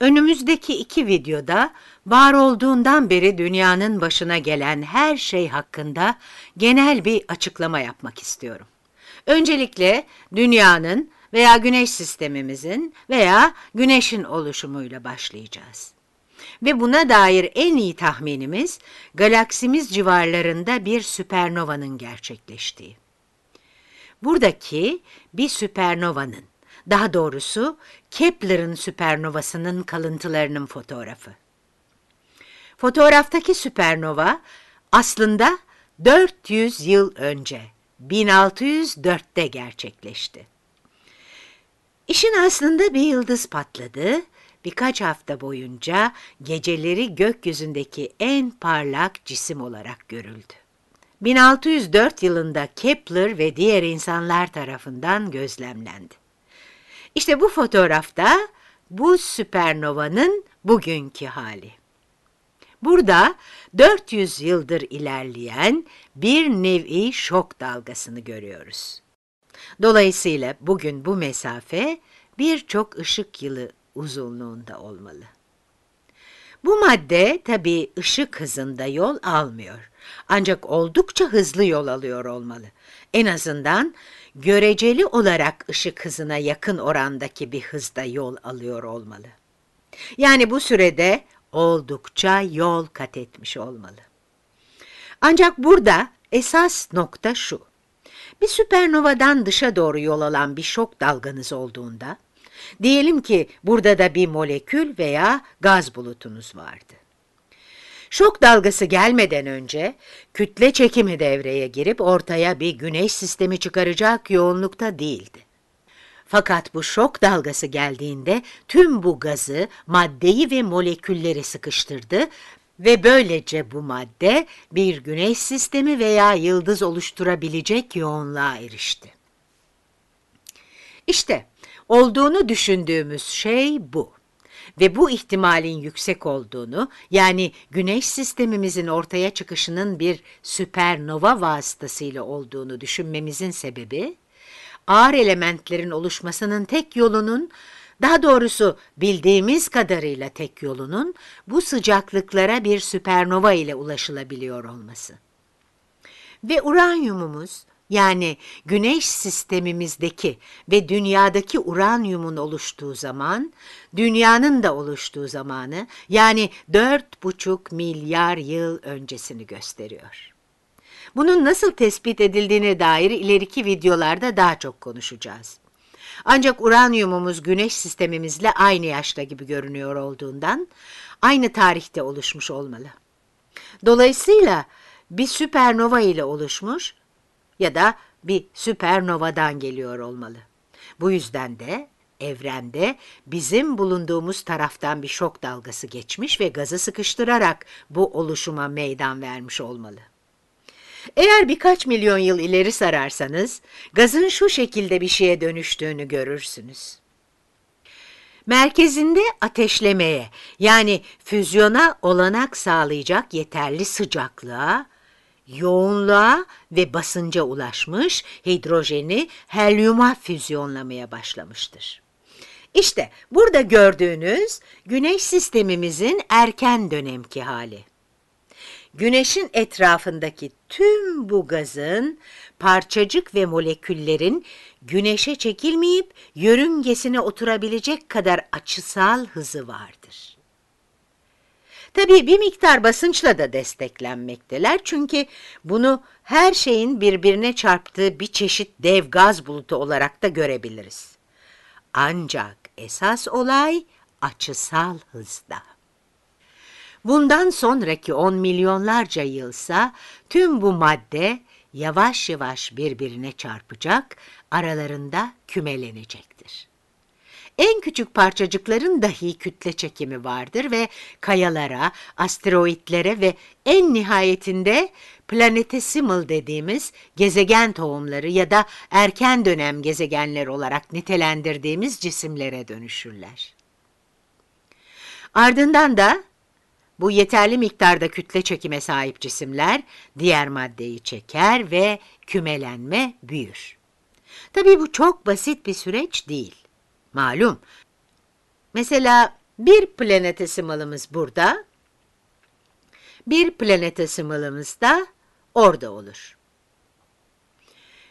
Önümüzdeki iki videoda var olduğundan beri dünyanın başına gelen her şey hakkında genel bir açıklama yapmak istiyorum. Öncelikle dünyanın veya güneş sistemimizin veya güneşin oluşumuyla başlayacağız. Ve buna dair en iyi tahminimiz galaksimiz civarlarında bir süpernovanın gerçekleştiği. Buradaki bir süpernovanın daha doğrusu Kepler'ın süpernovasının kalıntılarının fotoğrafı. Fotoğraftaki süpernova aslında 400 yıl önce 1604'te gerçekleşti. İşin aslında bir yıldız patladı. Birkaç hafta boyunca geceleri gökyüzündeki en parlak cisim olarak görüldü. 1604 yılında Kepler ve diğer insanlar tarafından gözlemlendi. İşte bu fotoğrafta bu süpernovanın bugünkü hali. Burada 400 yıldır ilerleyen bir nevi şok dalgasını görüyoruz. Dolayısıyla bugün bu mesafe birçok ışık yılı uzunluğunda olmalı. Bu madde tabii ışık hızında yol almıyor. Ancak oldukça hızlı yol alıyor olmalı. En azından göreceli olarak ışık hızına yakın orandaki bir hızda yol alıyor olmalı. Yani bu sürede oldukça yol kat etmiş olmalı. Ancak burada esas nokta şu. Bir süpernovadan dışa doğru yol alan bir şok dalganız olduğunda, diyelim ki burada da bir molekül veya gaz bulutunuz vardı. Şok dalgası gelmeden önce kütle çekimi devreye girip ortaya bir güneş sistemi çıkaracak yoğunlukta değildi. Fakat bu şok dalgası geldiğinde tüm bu gazı, maddeyi ve molekülleri sıkıştırdı ve böylece bu madde bir güneş sistemi veya yıldız oluşturabilecek yoğunluğa erişti. İşte olduğunu düşündüğümüz şey bu ve bu ihtimalin yüksek olduğunu yani güneş sistemimizin ortaya çıkışının bir süpernova vasıtasıyla olduğunu düşünmemizin sebebi ağır elementlerin oluşmasının tek yolunun daha doğrusu bildiğimiz kadarıyla tek yolunun bu sıcaklıklara bir süpernova ile ulaşılabiliyor olması. Ve uranyumumuz yani güneş sistemimizdeki ve dünyadaki uranyumun oluştuğu zaman, dünyanın da oluştuğu zamanı yani 4,5 milyar yıl öncesini gösteriyor. Bunun nasıl tespit edildiğine dair ileriki videolarda daha çok konuşacağız. Ancak uranyumumuz güneş sistemimizle aynı yaşta gibi görünüyor olduğundan aynı tarihte oluşmuş olmalı. Dolayısıyla bir süpernova ile oluşmuş ya da bir süpernovadan geliyor olmalı. Bu yüzden de evrende bizim bulunduğumuz taraftan bir şok dalgası geçmiş ve gazı sıkıştırarak bu oluşuma meydan vermiş olmalı. Eğer birkaç milyon yıl ileri sararsanız, gazın şu şekilde bir şeye dönüştüğünü görürsünüz. Merkezinde ateşlemeye yani füzyona olanak sağlayacak yeterli sıcaklığa, yoğunluğa ve basınca ulaşmış hidrojeni helyuma füzyonlamaya başlamıştır. İşte burada gördüğünüz güneş sistemimizin erken dönemki hali. Güneşin etrafındaki tüm bu gazın parçacık ve moleküllerin güneşe çekilmeyip yörüngesine oturabilecek kadar açısal hızı vardır. Tabii bir miktar basınçla da desteklenmekteler çünkü bunu her şeyin birbirine çarptığı bir çeşit dev gaz bulutu olarak da görebiliriz. Ancak esas olay açısal hızda. Bundan sonraki on milyonlarca yılsa tüm bu madde yavaş yavaş birbirine çarpacak, aralarında kümelenecek en küçük parçacıkların dahi kütle çekimi vardır ve kayalara, asteroitlere ve en nihayetinde planetesimal dediğimiz gezegen tohumları ya da erken dönem gezegenler olarak nitelendirdiğimiz cisimlere dönüşürler. Ardından da bu yeterli miktarda kütle çekime sahip cisimler diğer maddeyi çeker ve kümelenme büyür. Tabii bu çok basit bir süreç değil. Malum. Mesela bir planetesimalımız burada, bir planetesimalımız da orada olur.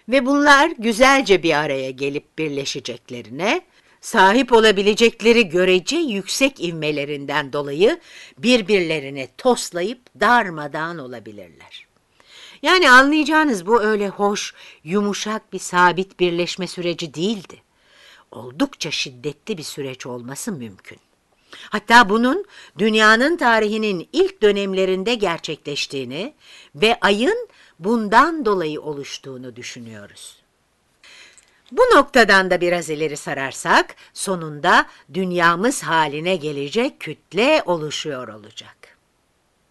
Ve bunlar güzelce bir araya gelip birleşeceklerine, sahip olabilecekleri görece yüksek ivmelerinden dolayı birbirlerini toslayıp darmadağın olabilirler. Yani anlayacağınız bu öyle hoş, yumuşak bir sabit birleşme süreci değildi oldukça şiddetli bir süreç olması mümkün. Hatta bunun dünyanın tarihinin ilk dönemlerinde gerçekleştiğini ve ayın bundan dolayı oluştuğunu düşünüyoruz. Bu noktadan da biraz ileri sararsak sonunda dünyamız haline gelecek kütle oluşuyor olacak.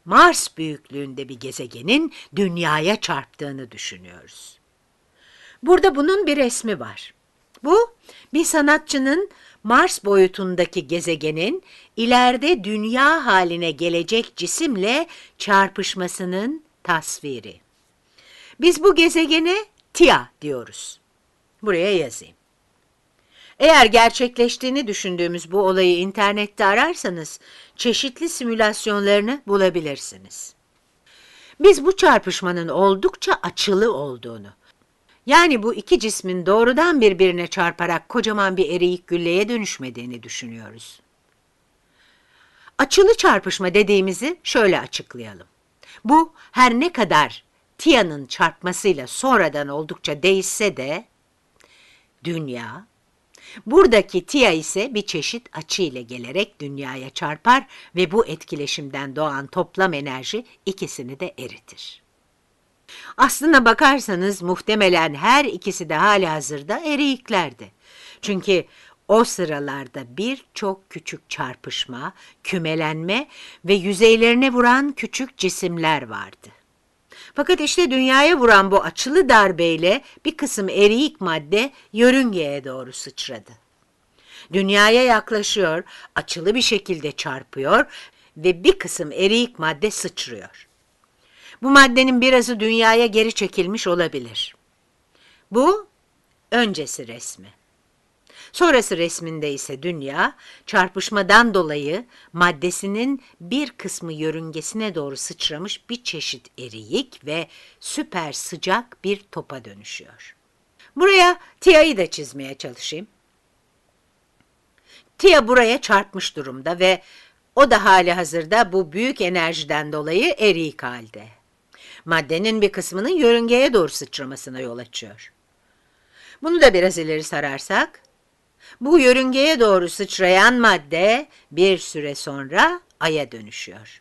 Mars büyüklüğünde bir gezegenin dünyaya çarptığını düşünüyoruz. Burada bunun bir resmi var. Bu bir sanatçının Mars boyutundaki gezegenin ileride dünya haline gelecek cisimle çarpışmasının tasviri. Biz bu gezegene TIA diyoruz. Buraya yazayım. Eğer gerçekleştiğini düşündüğümüz bu olayı internette ararsanız çeşitli simülasyonlarını bulabilirsiniz. Biz bu çarpışmanın oldukça açılı olduğunu, yani bu iki cismin doğrudan birbirine çarparak kocaman bir eriyik gülleye dönüşmediğini düşünüyoruz. Açılı çarpışma dediğimizi şöyle açıklayalım. Bu her ne kadar Tia'nın çarpmasıyla sonradan oldukça değişse de dünya, buradaki Tia ise bir çeşit açı ile gelerek dünyaya çarpar ve bu etkileşimden doğan toplam enerji ikisini de eritir. Aslına bakarsanız muhtemelen her ikisi de hala hazırda eriyiklerdi. Çünkü o sıralarda birçok küçük çarpışma, kümelenme ve yüzeylerine vuran küçük cisimler vardı. Fakat işte dünyaya vuran bu açılı darbeyle bir kısım eriyik madde yörüngeye doğru sıçradı. Dünyaya yaklaşıyor, açılı bir şekilde çarpıyor ve bir kısım eriyik madde sıçrıyor. Bu maddenin birazı dünyaya geri çekilmiş olabilir. Bu öncesi resmi. Sonrası resminde ise dünya çarpışmadan dolayı maddesinin bir kısmı yörüngesine doğru sıçramış bir çeşit eriyik ve süper sıcak bir topa dönüşüyor. Buraya Tia'yı da çizmeye çalışayım. Tia buraya çarpmış durumda ve o da hali hazırda bu büyük enerjiden dolayı eriyik halde maddenin bir kısmının yörüngeye doğru sıçramasına yol açıyor. Bunu da biraz ileri sararsak, bu yörüngeye doğru sıçrayan madde bir süre sonra aya dönüşüyor.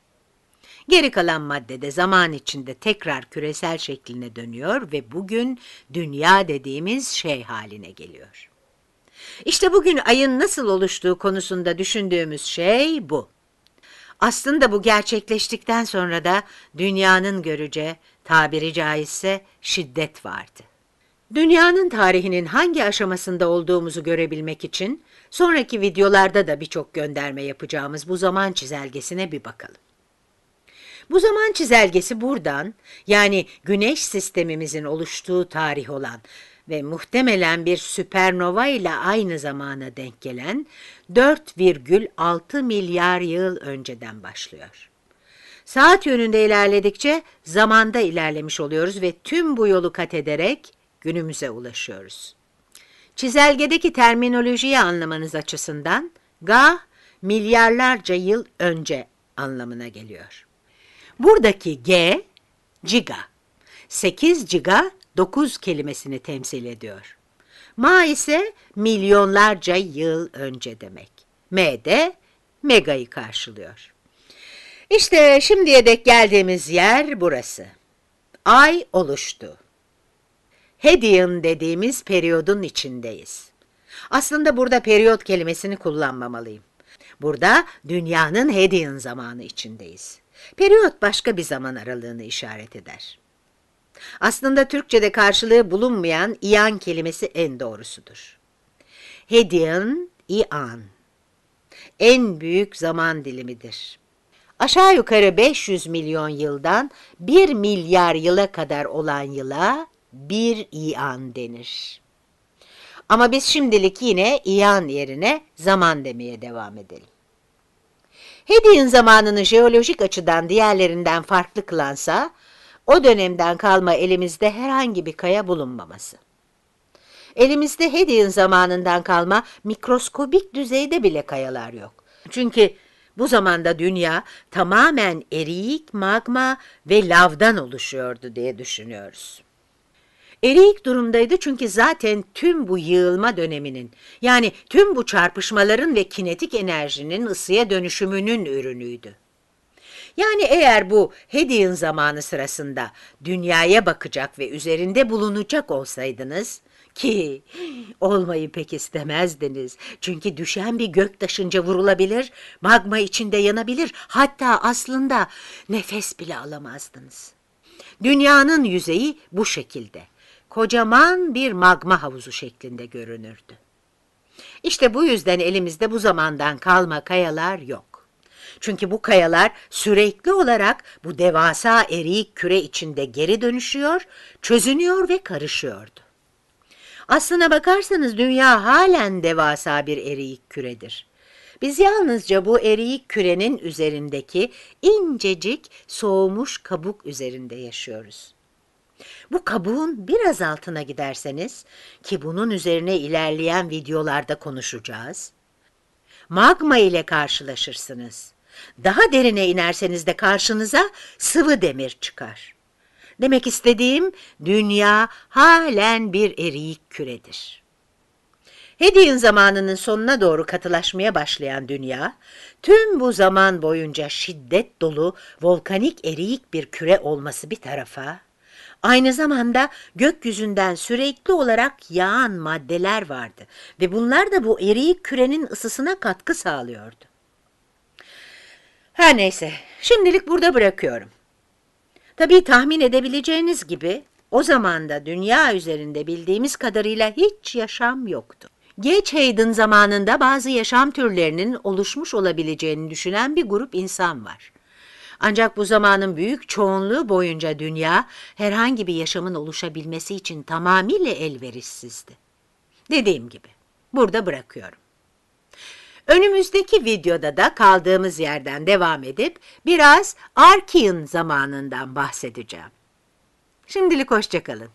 Geri kalan madde de zaman içinde tekrar küresel şekline dönüyor ve bugün dünya dediğimiz şey haline geliyor. İşte bugün ayın nasıl oluştuğu konusunda düşündüğümüz şey bu. Aslında bu gerçekleştikten sonra da dünyanın görece, tabiri caizse şiddet vardı. Dünyanın tarihinin hangi aşamasında olduğumuzu görebilmek için sonraki videolarda da birçok gönderme yapacağımız bu zaman çizelgesine bir bakalım. Bu zaman çizelgesi buradan yani güneş sistemimizin oluştuğu tarih olan ve muhtemelen bir süpernova ile aynı zamana denk gelen 4,6 milyar yıl önceden başlıyor. Saat yönünde ilerledikçe zamanda ilerlemiş oluyoruz ve tüm bu yolu kat ederek günümüze ulaşıyoruz. Çizelgedeki terminolojiyi anlamanız açısından "Ga" milyarlarca yıl önce anlamına geliyor. Buradaki G, giga. 8 giga dokuz kelimesini temsil ediyor. Ma ise milyonlarca yıl önce demek. M de megayı karşılıyor. İşte şimdiye dek geldiğimiz yer burası. Ay oluştu. Hedian dediğimiz periyodun içindeyiz. Aslında burada periyot kelimesini kullanmamalıyım. Burada dünyanın Hedian zamanı içindeyiz. Periyot başka bir zaman aralığını işaret eder. Aslında Türkçe'de karşılığı bulunmayan iyan kelimesi en doğrusudur. Hediyan, iyan. En büyük zaman dilimidir. Aşağı yukarı 500 milyon yıldan 1 milyar yıla kadar olan yıla bir iyan denir. Ama biz şimdilik yine iyan yerine zaman demeye devam edelim. Hediye'nin zamanını jeolojik açıdan diğerlerinden farklı kılansa, o dönemden kalma elimizde herhangi bir kaya bulunmaması. Elimizde Hedin zamanından kalma mikroskobik düzeyde bile kayalar yok. Çünkü bu zamanda dünya tamamen eriyik, magma ve lavdan oluşuyordu diye düşünüyoruz. Eriyik durumdaydı çünkü zaten tüm bu yığılma döneminin, yani tüm bu çarpışmaların ve kinetik enerjinin ısıya dönüşümünün ürünüydü. Yani eğer bu hediyen zamanı sırasında dünyaya bakacak ve üzerinde bulunacak olsaydınız ki olmayı pek istemezdiniz. Çünkü düşen bir gök taşınca vurulabilir, magma içinde yanabilir, hatta aslında nefes bile alamazdınız. Dünyanın yüzeyi bu şekilde. Kocaman bir magma havuzu şeklinde görünürdü. İşte bu yüzden elimizde bu zamandan kalma kayalar yok. Çünkü bu kayalar sürekli olarak bu devasa eriyik küre içinde geri dönüşüyor, çözünüyor ve karışıyordu. Aslına bakarsanız dünya halen devasa bir eriyik küredir. Biz yalnızca bu eriyik kürenin üzerindeki incecik soğumuş kabuk üzerinde yaşıyoruz. Bu kabuğun biraz altına giderseniz ki bunun üzerine ilerleyen videolarda konuşacağız. Magma ile karşılaşırsınız. Daha derine inerseniz de karşınıza sıvı demir çıkar. Demek istediğim dünya halen bir eriyik küredir. Hediyen zamanının sonuna doğru katılaşmaya başlayan dünya, tüm bu zaman boyunca şiddet dolu volkanik eriyik bir küre olması bir tarafa, aynı zamanda gökyüzünden sürekli olarak yağan maddeler vardı ve bunlar da bu eriyik kürenin ısısına katkı sağlıyordu. Her neyse, şimdilik burada bırakıyorum. Tabii tahmin edebileceğiniz gibi o zaman da dünya üzerinde bildiğimiz kadarıyla hiç yaşam yoktu. Geç Haydn zamanında bazı yaşam türlerinin oluşmuş olabileceğini düşünen bir grup insan var. Ancak bu zamanın büyük çoğunluğu boyunca dünya herhangi bir yaşamın oluşabilmesi için tamamıyla elverişsizdi. Dediğim gibi burada bırakıyorum. Önümüzdeki videoda da kaldığımız yerden devam edip biraz Arkian zamanından bahsedeceğim. Şimdilik hoşçakalın.